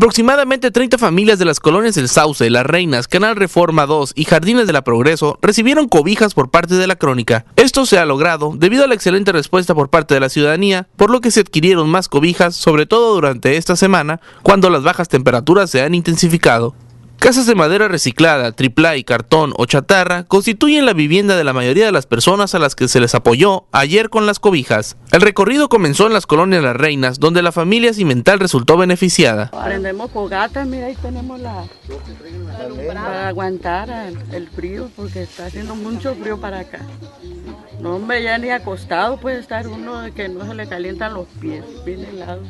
Aproximadamente 30 familias de las colonias El Sauce, Las Reinas, Canal Reforma 2 y Jardines de la Progreso recibieron cobijas por parte de la crónica. Esto se ha logrado debido a la excelente respuesta por parte de la ciudadanía, por lo que se adquirieron más cobijas, sobre todo durante esta semana, cuando las bajas temperaturas se han intensificado. Casas de madera reciclada, y cartón o chatarra constituyen la vivienda de la mayoría de las personas a las que se les apoyó ayer con las cobijas. El recorrido comenzó en las colonias Las Reinas, donde la familia cimental resultó beneficiada. Prendemos fogatas, mira, ahí tenemos la... para aguantar el frío, porque está haciendo mucho frío para acá. No, hombre, ya ni acostado puede estar uno que no se le calientan los pies, bien helado.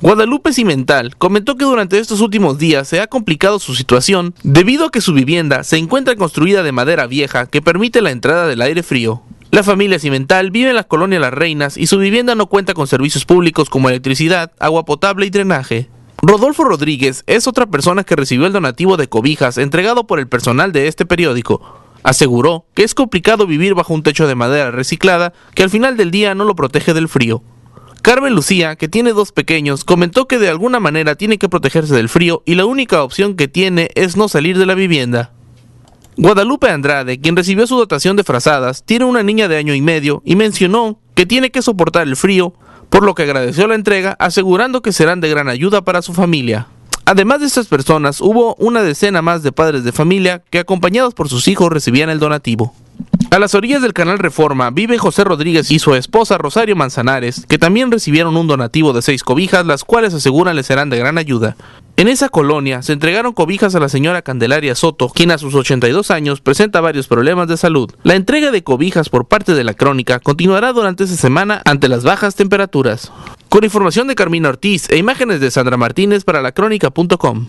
Guadalupe Cimental comentó que durante estos últimos días se ha complicado su situación debido a que su vivienda se encuentra construida de madera vieja que permite la entrada del aire frío. La familia Cimental vive en la colonia Las Reinas y su vivienda no cuenta con servicios públicos como electricidad, agua potable y drenaje. Rodolfo Rodríguez es otra persona que recibió el donativo de cobijas entregado por el personal de este periódico. Aseguró que es complicado vivir bajo un techo de madera reciclada que al final del día no lo protege del frío. Carmen Lucía, que tiene dos pequeños, comentó que de alguna manera tiene que protegerse del frío y la única opción que tiene es no salir de la vivienda. Guadalupe Andrade, quien recibió su dotación de frazadas, tiene una niña de año y medio y mencionó que tiene que soportar el frío, por lo que agradeció la entrega, asegurando que serán de gran ayuda para su familia. Además de estas personas, hubo una decena más de padres de familia que acompañados por sus hijos recibían el donativo. A las orillas del canal Reforma vive José Rodríguez y su esposa Rosario Manzanares, que también recibieron un donativo de seis cobijas, las cuales aseguran les serán de gran ayuda. En esa colonia se entregaron cobijas a la señora Candelaria Soto, quien a sus 82 años presenta varios problemas de salud. La entrega de cobijas por parte de la crónica continuará durante esta semana ante las bajas temperaturas. Con información de Carmina Ortiz e imágenes de Sandra Martínez para Crónica.com.